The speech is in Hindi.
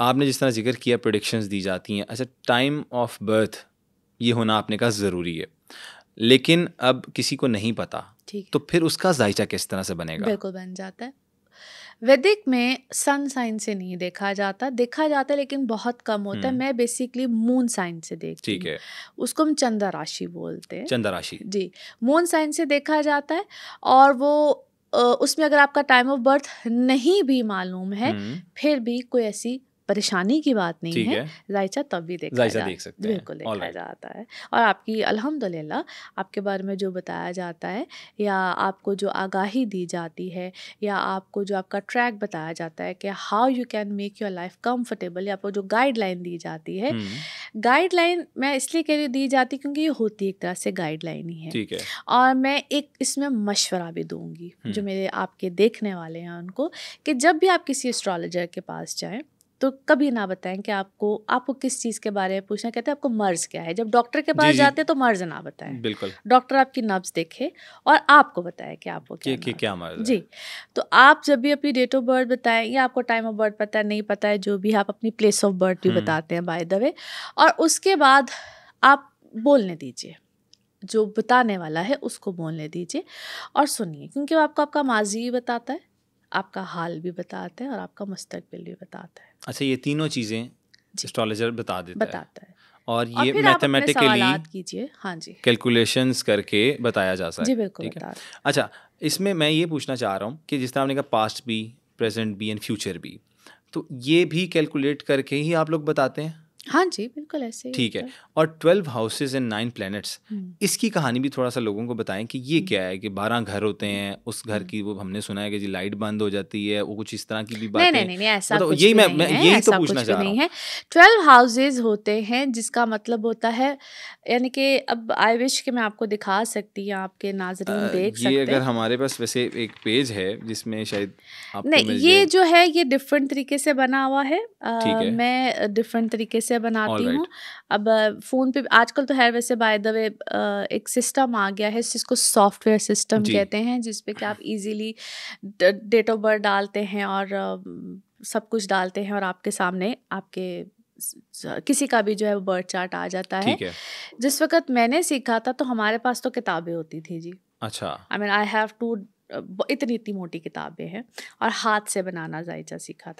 आपने जिस तरह जिक्र किया प्रोडिक्शंस दी जाती हैं अच्छा टाइम ऑफ बर्थ ये होना आपने कहा ज़रूरी है लेकिन अब किसी को नहीं पता ठीक तो फिर उसका जायचा किस तरह से बनेगा बिल्कुल बन जाता है वैदिक में सन साइन से नहीं देखा जाता देखा जाता है लेकिन बहुत कम होता है हम्म। मैं बेसिकली मून साइन से देखती ठीक है उसको हम चंद्र राशि बोलते हैं चंद्र राशि जी मून साइन से देखा जाता है और वो उसमें अगर आपका टाइम ऑफ बर्थ नहीं भी मालूम है हम्म। फिर भी कोई ऐसी परेशानी की बात नहीं है, है जायचा तब भी देखा जा, देख सकते हैं बिल्कुल देखा जाता है और आपकी अल्हम्दुलिल्लाह आपके बारे में जो बताया जाता है या आपको जो आगाही दी जाती है या आपको जो आपका ट्रैक बताया जाता है कि how you can make your life comfortable या आपको जो गाइडलाइन दी जाती है गाइडलाइन हम्म। मैं इसलिए कह रही दी जाती क्योंकि ये होती एक तरह से गाइडलाइन ही है है और मैं एक इसमें मशवरा भी दूंगी जो हम्म। मेरे आपके देखने वाले हैं उनको कि जब भी आप किसी एस्ट्रोलॉजर के पास जाएं तो कभी ना बताएं कि आपको आपको किस चीज़ के बारे में पूछना कहते हैं आपको मर्ज क्या है जब डॉक्टर के पास जाते हैं तो मर्ज ना बताएं बिल्कुल डॉक्टर आपकी नब्ज देखे और आपको बताए कि आपको क्या क्या, क्या मर्ज जी तो आप जब भी अपनी डेट ऑफ बर्थ बताएं या आपको टाइम ऑफ बर्थ पता है नहीं पता है जो भी आप अपनी प्लेस ऑफ बर्थ भी बताते हैं बाय द वे और उसके बाद आप बोलने दीजिए जो बताने वाला है उसको बोलने दीजिए और सुनिए क्योंकि आपको आपका माजी बताता है आपका हाल भी अच्छा, बताता है और आपका मुस्तकबिल भी बताता है अच्छा ये तीनों चीज़ें एस्ट्रोलॉजर बता देता बताता है, है। और ये मैथमेटिकली कीजिए हाँ जी कैलकुलेशंस करके बताया जा सकता है जी बिल्कुल अच्छा इसमें मैं ये पूछना चाह रहा हूँ कि जिस तरह आपने कहा पास्ट भी प्रेजेंट भी एंड फ्यूचर भी तो ये भी कैलकुलेट करके ही आप लोग बताते हैं हाँ जी बिल्कुल ऐसे ठीक है और twelve houses and nine planets hmm. इसकी कहानी भी थोड़ा सा लोगों को बताएं कि ये हम्म। क्या है कि बारह घर होते हैं उस घर हम्म। की वो हमने सुना है कि जी लाइट बंद हो जाती है वो कुछ इस तरह की भी बात नहीं, नहीं, नहीं, नहीं, ऐसा मतलब यही मैं, मैं यही तो पूछना चाह रहा ट्वेल्व हाउसेज होते हैं जिसका मतलब होता है यानी कि अब आई विश के मैं आपको दिखा सकती हूँ आपके नाजरीन ये अगर हमारे पास वैसे एक पेज है जिसमें शायद नहीं ये जो है ये डिफरेंट तरीके से बना हुआ है मैं डिफरेंट तरीके से से बनाती right. हूँ अब फ़ोन पे आजकल तो है वैसे बाय द वे एक सिस्टम आ गया है जिसको सॉफ्टवेयर सिस्टम कहते हैं जिसपे कि आप इजीली डेट ऑफ बर्थ डालते हैं और सब कुछ डालते हैं और आपके सामने आपके किसी का भी जो है वो बर्थ चार्ट आ जाता है।, है जिस वक्त मैंने सीखा था तो हमारे पास तो किताबें होती थी जी अच्छा I mean I have to इतनी इतनी मोटी किताबें हैं और हाथ से बनाना जायचा सीखा था